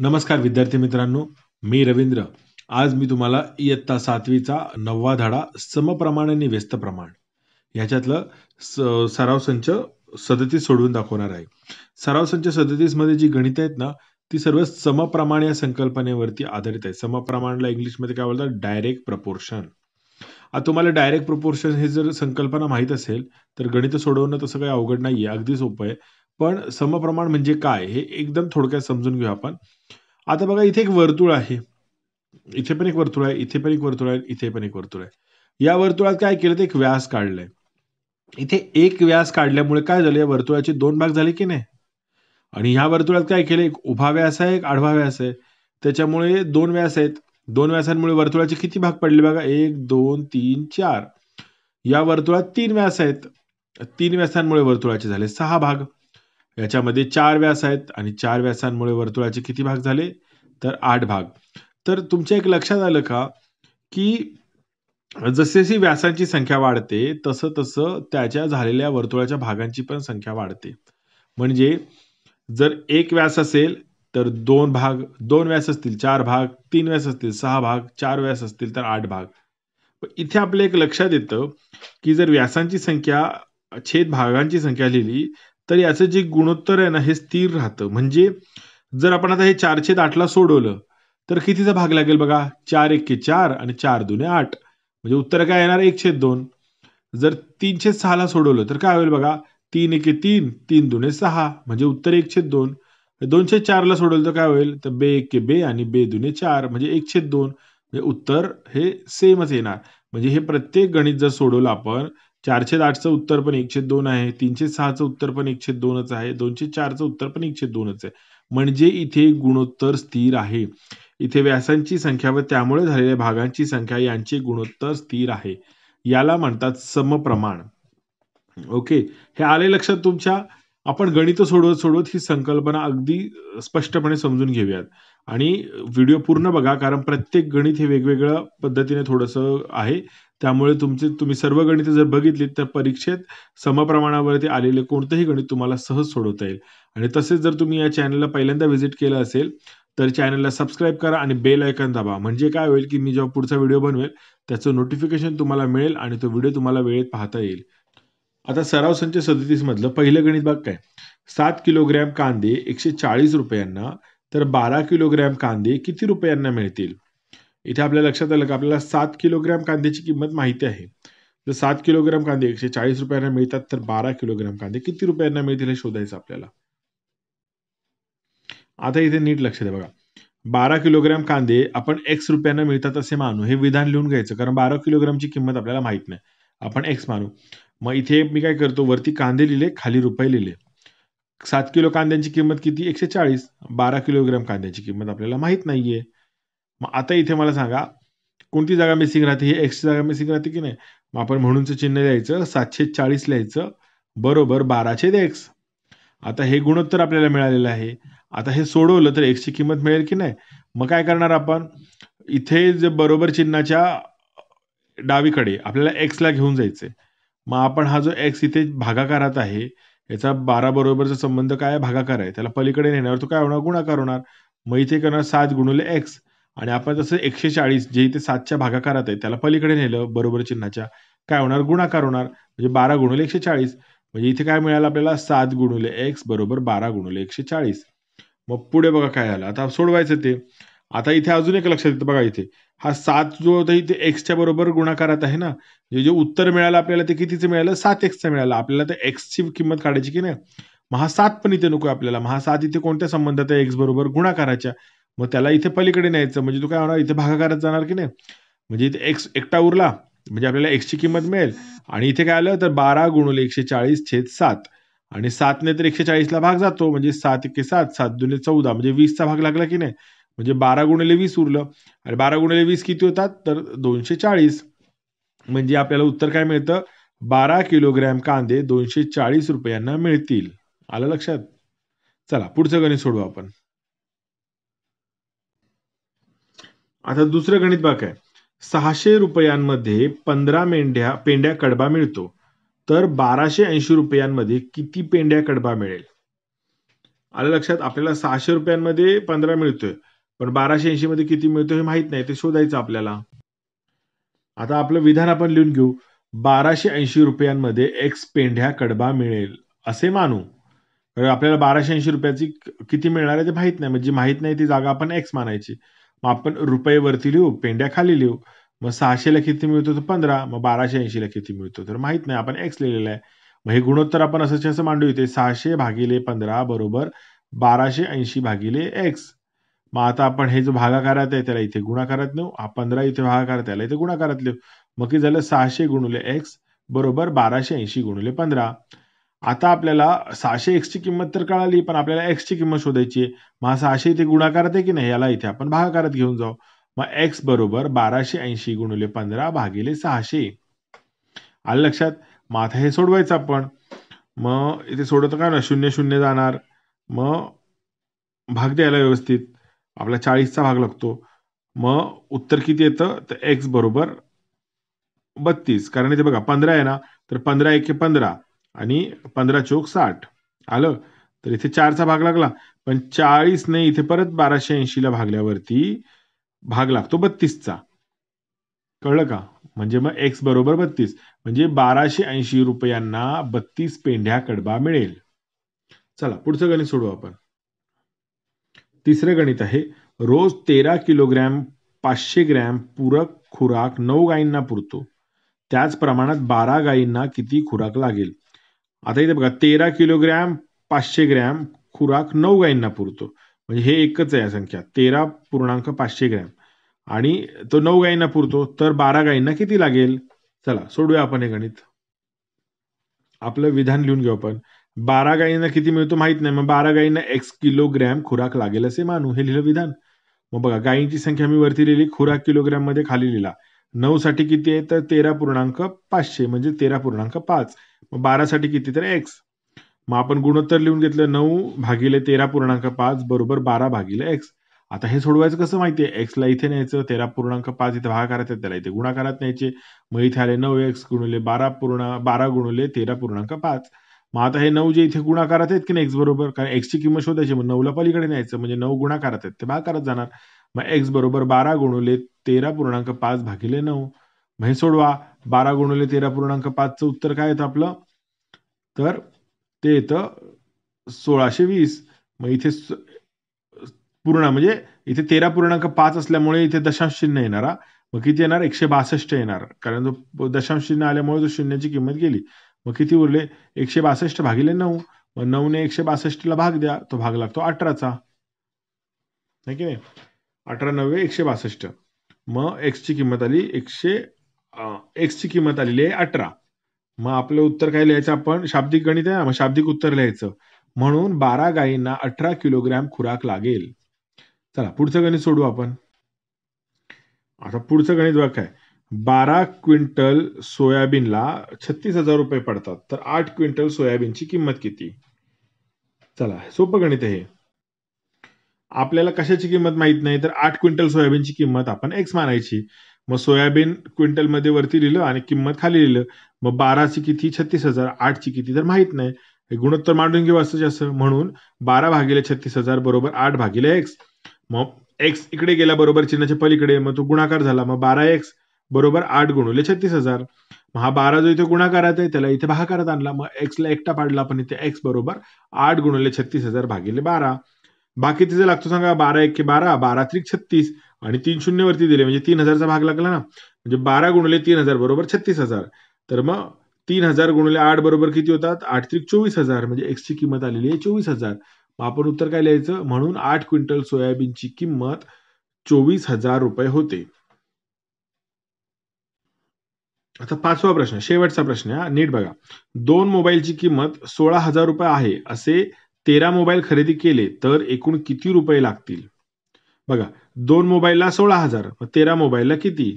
नमस्कार विद्यार्थी मित्रांनो मी रवींद्र आज मी तुम्हाला इयत्ता सातवीचा नववा धडा समप्रमाण आणि व्यस्त प्रमाण ह्याच्यातलं सराव संच सदतीस सोडवून दाखवणार आहे सराव संच सदतीसमध्ये जी गणित आहेत ना ती सर्व समप्रमाण या संकल्पनेवरती आधारित आहे समप्रमाणला इंग्लिशमध्ये काय बोलतात डायरेक्ट प्रपोर्शन आता तुम्हाला डायरेक्ट प्रपोर्शन हे जर संकल्पना माहीत असेल तर गणित सोडवणं तसं काही अवघड नाही आहे अगदी सोपं आहे पण समप्रमाण म्हणजे काय हे एकदम थोडक्यात समजून घेऊ आपण आता बघा इथे एक वर्तुळ आहे इथे पण एक वर्तुळ आहे इथे पण एक वर्तुळ आहे इथे पण एक वर्तुळ आहे या वर्तुळात काय केलं तर एक व्यास काढलाय इथे एक व्यास काढल्यामुळे काय झालं या वर्तुळाचे दोन भाग झाले की नाही आणि ह्या वर्तुळात काय केलं एक उभा व्यास आहे एक आडवा व्यास आहे त्याच्यामुळे दोन व्यास आहेत दोन व्यासांमुळे वर्तुळाचे किती भाग पडले बघा एक दोन तीन चार या वर्तुळात तीन व्यास आहेत तीन व्यासांमुळे वर्तुळाचे झाले सहा भाग याच्यामध्ये चार व्यास आहेत आणि चार व्यासांमुळे वर्तुळाचे किती भाग झाले तर आठ भाग तर तुमच्या एक लक्षात आलं का की जशी व्यासांची संख्या वाढते तसं तसं त्याच्या झालेल्या वर्तुळाच्या भागांची पण संख्या वाढते म्हणजे जर एक व्यास असेल तर दोन भाग दोन व्यास असतील चार भाग तीन व्यास असतील सहा भाग चार व्यास असतील तर आठ भाग इथे आपलं एक लक्षात येतं की जर व्यासांची संख्या छेद भागांची संख्या लिहिली तर याचं जे गुणोत्तर आहे ना हे स्थिर राहतं म्हणजे जर आपण आता हे चारशे आठला सोडवलं तर कितीचा भाग लागेल बघा चार एके चार आणि चार दुने आठ म्हणजे उत्तर काय येणार एकशे दोन जर तीनशे सहाला सोडवलं तर काय होईल बघा तीन एके तीन तीन दुने सहा म्हणजे उत्तर एकशे दोन दोनशे चारला सोडवलं तर काय होईल तर बे एके बे आणि बे दुने चार म्हणजे एकशे दोन म्हणजे उत्तर हे सेमच येणार म्हणजे हे प्रत्येक गणित जर सोडवलं आपण चारशे आठचं उत्तर पण एकशे दोन आहे तीनशे सहाचं उत्तर पण एकशे दोनच आहे दोनशे चारचं उत्तर पण एकशे दोनच आहे म्हणजे इथे गुणोत्तर स्थिर आहे इथे व्यासांची संख्या व त्यामुळे झालेल्या भागांची संख्या यांचे गुणोत्तर स्थिर आहे याला म्हणतात समप्रमाण ओके हे आले लक्षात तुमच्या आपण गणित सोडवत सोडवत ही संकल्पना अगदी स्पष्टपणे समजून घेऊयात आणि व्हिडिओ पूर्ण बघा कारण प्रत्येक गणित हे वेगवेगळ्या पद्धतीने थोडस आहे त्यामुळे तुमचे तुम्ही सर्व गणित जर बघितलीत तर परीक्षेत समप्रमाणावरती आलेले कोणतंही गणित तुम्हाला सहज सोडवता येईल आणि तसेच जर तुम्ही या चॅनलला पहिल्यांदा व्हिजिट केलं असेल तर चॅनलला सबस्क्राईब करा आणि बेल आयकन दाबा म्हणजे काय होईल की मी जेव्हा पुढचा व्हिडिओ बनवेल त्याचं नोटिफिकेशन तुम्हाला मिळेल आणि तो व्हिडिओ तुम्हाला वेळेत पाहता येईल आता सराव संच मधलं पहिलं गणित बघ काय सात किलोग्रॅम कांदे एकशे चाळीस रुपयांना तर बारा किलोग्रॅम कांदे किती रुपयांना मिळतील इथे आपल्या लक्षात आलं की आपल्याला सात किलोग्रॅम कांद्याची किंमत माहिती आहे जर सात किलोग्राम कांदे एकशे चाळीस रुपयांना मिळतात तर बारा किलोग्राम कांदे किती रुपयांना मिळतील हे शोधायचं आपल्याला आता इथे नीट लक्ष द्या बघा बारा किलोग्रॅम कांदे आपण एक्स रुपयांना मिळतात असे मानू हे विधान लिहून घ्यायचं कारण बारा किलोग्रामची किंमत आपल्याला माहित नाही आपण एक्स मानू मग इथे मी काय करतो वरती कांदे लिहिले खाली रुपये लिहिले सात किलो कांद्यांची किंमत किती एकशे चाळीस बारा किलोग्रॅम कांद्याची किंमत आपल्याला माहित नाहीये मग आता इथे मला सांगा कोणती जागा मिसिंग राहते ही एक्सची जागा मिसिंग राहते की नाही मग आपण म्हणूनच चिन्ह द्यायचं सातशे चाळीस लिहायचं बरोबर बाराशे छेद एक्स आता हे गुणोत्तर आपल्याला मिळालेलं आहे आता हे सोडवलं तर एक्सची किंमत मिळेल की नाही मग काय करणार आपण इथे जे बरोबर चिन्हाच्या डावीकडे आपल्याला एक्सला घेऊन जायचं मग आपण हा जो एक्स इथे भागाकारात आहे याचा बारा बरोबरचा संबंध काय भागाकार आहे त्याला पलीकडे नेण्यावर तो काय होणार गुणाकार होणार मग इथे करणार सात गुणले एक्स आणि आपण जसं एकशे चाळीस जे इथे सातच्या भागाकारात आहे त्याला पलीकडे नेलं बरोबर चिन्हाच्या काय होणार गुणाकार होणार म्हणजे बारा गुणले एकशे चाळीस म्हणजे इथे काय मिळालं आपल्याला सात गुणले एक्स बरोबर बारा गुणले एकशे चाळीस मग पुढे बघा काय झालं आता सोडवायचं ते आता इथे अजून एक लक्षात येतं बघा इथे हा सात जो होता इथे एक्सच्या बरोबर गुणाकारात आहे ना जे जे उत्तर मिळालं आपल्याला ते कितीचं मिळालं सात एक्सचं मिळालं आपल्याला तर एक्सची किंमत काढायची की नाही सात पण इथे नको आपल्याला सात इथे कोणत्या संबंधात आहे एक्स बरोबर गुणाकाराच्या मग त्याला इथे पलीकडे न्यायचं म्हणजे तू काय होणार इथे भागाकारात जाणार की नाही म्हणजे इथे एक्स एकटा उरला म्हणजे आपल्याला ची किंमत मिळेल आणि इथे काय आलं तर बारा गुणले एकशे चाळीस छेद सात आणि सातने तर एकशे चाळीसला भाग जातो म्हणजे सात एके सात सात दुने चौदा म्हणजे वीसचा भाग लागला की नाही म्हणजे बारा गुणले वीस उरलं आणि बारा गुणिले वीस किती होतात तर दोनशे चाळीस म्हणजे आपल्याला उत्तर काय मिळतं बारा किलोग्रॅम कांदे दोनशे चाळीस रुपयांना मिळतील आलं लक्षात चला पुढचं गणित सोडू आपण आता दुसरं गणित बाक आहे सहाशे रुपयांमध्ये पंधरा मेंढ्या पेंड्या कडबा मिळतो तर बाराशे ऐंशी रुपयांमध्ये किती पेंड्या कडबा मिळेल आलं लक्षात आपल्याला सहाशे रुपयांमध्ये पंधरा मिळतोय पण बाराशे ऐंशी मध्ये किती मिळतो हे माहित नाही ते शोधायचं आपल्याला आता आपलं विधान आपण लिहून घेऊ बाराशे ऐंशी रुपयांमध्ये एक्स पेंढ्या कडबा मिळेल असे मानू आपल्याला बाराशे ऐंशी रुपयाची किती मिळणार आहे ते माहित नाही म्हणजे माहित नाही ती जागा आपण एक्स मानायची मग आपण रुपये वरती लिहू पेंड्या खाली लिहू मग सहाशेला किती मिळतो तर पंधरा मग बाराशे ऐंशीला किती मिळतो तर माहित नाही आपण एक्स लिहिलेलं आहे मग हे गुणोत्तर आपण असं असं मांडू इथे सहाशे भागिले पंधरा बरोबर बाराशे ऐंशी भागिले एक्स मग आता आपण हे जो भागाकारात आहे त्याला इथे गुणाकारात नेऊ हा पंधरा इथे भागाकार त्याला इथे गुणाकारात लिहू मग की झालं सहाशे गुणुले एक्स बरोबर बाराशे ऐंशी गुणुले पंधरा आता आपल्याला सहाशे एक्सची किंमत तर कळाली पण आपल्याला एक्स ची किंमत शोधायची आहे मग सहाशे इथे गुणाकारात आहे की नाही याला इथे आपण भागाकारात घेऊन जाऊ मग एक्स बरोबर बाराशे ऐंशी गुणिले पंधरा भागिले सहाशे आलं लक्षात मग आता हे सोडवायचं आपण मग इथे सोडवतो का ना शून्य शून्य जाणार मग भाग द्यायला व्यवस्थित आपला चाळीसचा भाग लागतो मग उत्तर किती येतं तर एक्स बरोबर बत्तीस कारण इथे बघा पंधरा आहे ना तर पंधरा एके पंधरा आणि पंधरा चौक साठ आलं तर इथे चारचा भाग लागला पण चाळीसने इथे परत बाराशे ला भागल्यावरती भाग लागतो बत्तीसचा कळलं का म्हणजे मग एक्स बरोबर बत्तीस म्हणजे बाराशे ऐंशी रुपयांना बत्तीस पेंढ्या कडबा मिळेल चला पुढचं गणित सोडू आपण तिसरं गणित आहे रोज तेरा किलोग्रॅम पाचशे ग्रॅम पूरक खुराक नऊ गायींना पुरतो त्याच प्रमाणात बारा गायींना किती खुराक लागेल आता इथे बघा तेरा किलोग्रॅम पाचशे ग्रॅम खुराक नऊ गायींना पुरतो म्हणजे हे एकच आहे संख्या तेरा पूर्णांक पाचशे ग्रॅम आणि तो नऊ गायींना पुरतो तर बारा गायींना किती लागेल चला सोडूया आपण हे गणित आपलं विधान लिहून घेऊ आपण बारा गायींना किती मिळतो माहित नाही मग बारा गायींना एक्स किलोग्रॅम खुराक लागेल असे मानू हे लिहिलं विधान मग बघा गायींची संख्या मी वरती लिहिली खुराक किलोग्रॅम मध्ये खाली लिहिला नऊ साठी किती आहे तर तेरा पूर्णांक पाचशे म्हणजे तेरा पूर्णांक पाच मग बारासाठी किती तर एक्स मग आपण गुणोत्तर लिहून घेतलं नऊ भागिले तेरा पूर्णांक पाच बरोबर बारा भागिले एक्स आता हे सोडवायचं कसं माहितीये एक्सला इथे न्यायचं तेरा पूर्णांक पाच इथे भागाकारात त्याला इथे गुणाकारात न्यायचे मग इथे आले नऊ एक्स गुणिले बारा पूर्ण बारा गुणिले तेरा पूर्णांक पाच मग आता हे नऊ जे इथे गुणाकारात आहेत की नाही एक्स बरोबर कारण ची किंमत शोधायची मग नऊला पलीकडे न्यायचं म्हणजे नऊ गुणाकारात आहेत ते करत जाणार मग एक्स बरोबर बारा गुणवले तेरा पूर्णांक पाच भागिले नऊ मग हे सोडवा बारा गुणवले तेरा पूर्णांक पाचचं उत्तर काय येतं आपलं तर ते येतं सोळाशे वीस मग इथे पूर्ण म्हणजे इथे तेरा पूर्णांक पाच असल्यामुळे इथे दशांश चिन्ह येणारा मग किती येणार एकशे बासष्ट येणार कारण जो दशांश चिन्ह आल्यामुळे जो शून्याची किंमत गेली मग किती उरले एकशे बासष्ट भागिले नऊ मग नऊने एकशे ला भाग द्या तो भाग लागतो अठराचा नाही की नाही अठरा नव्वे एकशे बासष्ट मग ची किंमत आली एकशे ची किंमत आलेली आहे अठरा मग आपलं उत्तर काय लिहायचं आपण शाब्दिक गणित आहे ना मग शाब्दिक उत्तर लिहायचं म्हणून बारा गायींना अठरा किलोग्रॅम खुराक लागेल चला पुढचं गणित सोडू आपण आता पुढचं गणित बघ काय बारा क्विंटल सोयाबीनला छत्तीस हजार रुपये पडतात तर आठ क्विंटल सोयाबीनची किंमत किती चला सोपं गणित आहे आपल्याला कशाची किंमत माहित नाही तर आठ क्विंटल सोयाबीनची किंमत आपण एक्स मानायची मग सोयाबीन क्विंटल मध्ये वरती लिहिलं आणि किंमत खाली लिहिलं मग बाराची किती छत्तीस हजार आठची किती तर माहित नाही गुणोत्तर मांडून घेऊ असं जास्त म्हणून बारा भागिले छत्तीस हजार बरोबर आठ भागिले एक्स मग एक्स इकडे गेला बरोबर चिन्हाच्या पलीकडे मग तो गुणाकार झाला मग बारा एक्स बरोबर आठ गुणवले छत्तीस हजार मग हा बारा जो इथे गुणाकारात आहे त्याला इथे भागाकारात आणला मग एक्सला एकटा पाडला आपण इथे एक्स बरोबर आठ गुणवले छत्तीस हजार भागिले बारा बाकी तिथे लागतो सांगा बारा एक बारा बारा त्रिक छत्तीस आणि तीन शून्य वरती दिले म्हणजे तीन हजारचा भाग लागला ना म्हणजे बारा गुणले तीन हजार बरोबर छत्तीस हजार तर मग तीन हजार गुणले आठ बरोबर किती होतात आठ त्रिक चोवीस हजार म्हणजे एक्सची किंमत आलेली आहे चोवीस हजार मग आपण उत्तर काय लिहायचं म्हणून आठ क्विंटल सोयाबीनची किंमत चोवीस हजार रुपये होते आता पाचवा प्रश्न शेवटचा प्रश्न नीट बघा दोन मोबाईलची किंमत सोळा हजार रुपये आहे असे तेरा मोबाईल खरेदी केले तर एकूण किती रुपये लागतील बघा दोन मोबाईलला सोळा हजार तेरा मोबाईलला किती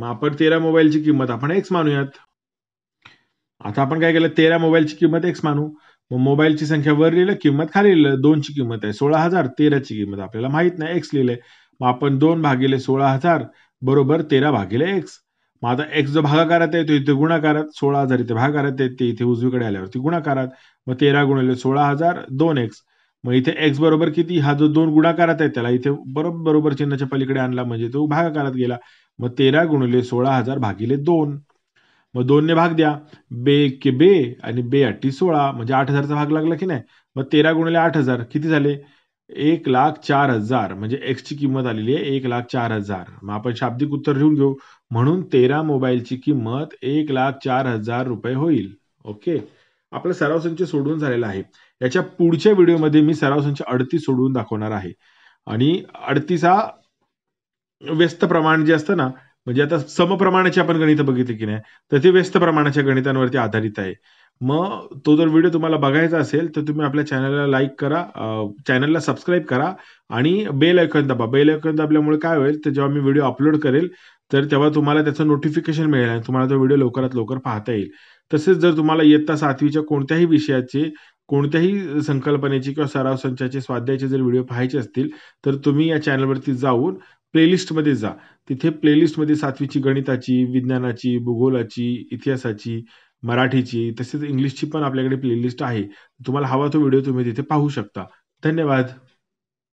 मग आपण तेरा मोबाईलची किंमत आपण एक्स मानूयात आता आपण काय केलं तेरा मोबाईलची किंमत एक्स मानू मग मोबाईलची संख्या वर लिहिलं किंमत खाली लिहिलं दोनची किंमत आहे सोळा हजार तेराची किंमत आपल्याला माहित नाही एक्स लिहिलंय मग आपण दोन भागिले सोळा हजार बरोबर तेरा भागिले एक्स मग आता एक्स जो भागाकारात आहे तो इथे गुणाकारात सोळा हजार इथे भागाकारात आहेत ते इथे उजवीकडे आल्यावरती गुणाकारात मग तेरा गुणले सोळा हजार दोन एक्स मग इथे एक्स बरोबर किती हा जो दोन गुणाकारात आहे त्याला इथे बरोबर बरोबर चिन्हाच्या पलीकडे आणला म्हणजे तो भागाकारात गेला मग तेरा गुणले सोळा हजार भागिले दोन मग दोनने भाग द्या बे के बे आणि बे अट्टी सोळा म्हणजे आठ हजारचा भाग लागला की नाही मग तेरा गुणले आठ हजार किती झाले एक लाख चार हजार म्हणजे ची किंमत आलेली आहे एक लाख चार हजार मग आपण शाब्दिक उत्तर लिहून घेऊ म्हणून तेरा मोबाईलची किंमत एक लाख चार हजार रुपये होईल ओके आपलं सराव संच सोडून झालेला आहे याच्या पुढच्या व्हिडिओमध्ये मी सराव संच अडतीस सोडवून दाखवणार आहे आणि अडतीस हा व्यस्त प्रमाण जे असतं ना म्हणजे आता समप्रमाणाची आपण गणितं बघितली की नाही तर ते व्यस्त प्रमाणाच्या गणितांवरती आधारित आहे मग तो जर व्हिडिओ तुम्हाला बघायचा असेल तर तुम्ही आपल्या चॅनलला लाईक करा चॅनलला सबस्क्राईब करा आणि बेल ऐकून दाबा बेल ऐकून दाबल्यामुळे काय होईल तर जेव्हा मी व्हिडिओ अपलोड करेल तर तेव्हा तुम्हाला त्याचं नोटिफिकेशन मिळेल आणि तुम्हाला तो व्हिडिओ लवकरात लवकर पाहता येईल तसेच जर तुम्हाला इयत्ता सातवीच्या कोणत्याही विषयाचे कोणत्याही संकल्पनेची किंवा सराव संचाचे स्वाध्यायचे जर व्हिडिओ पाहायचे असतील तर तुम्ही या चॅनलवरती जाऊन प्लेलिस्टमध्ये जा तिथे प्लेलिस्टमध्ये सातवीची गणिताची विज्ञानाची भूगोलाची इतिहासाची मराठीची तसेच इंग्लिशची पण आपल्याकडे प्लेलिस्ट आहे तुम्हाला हवा तो व्हिडिओ तुम्ही तिथे पाहू शकता धन्यवाद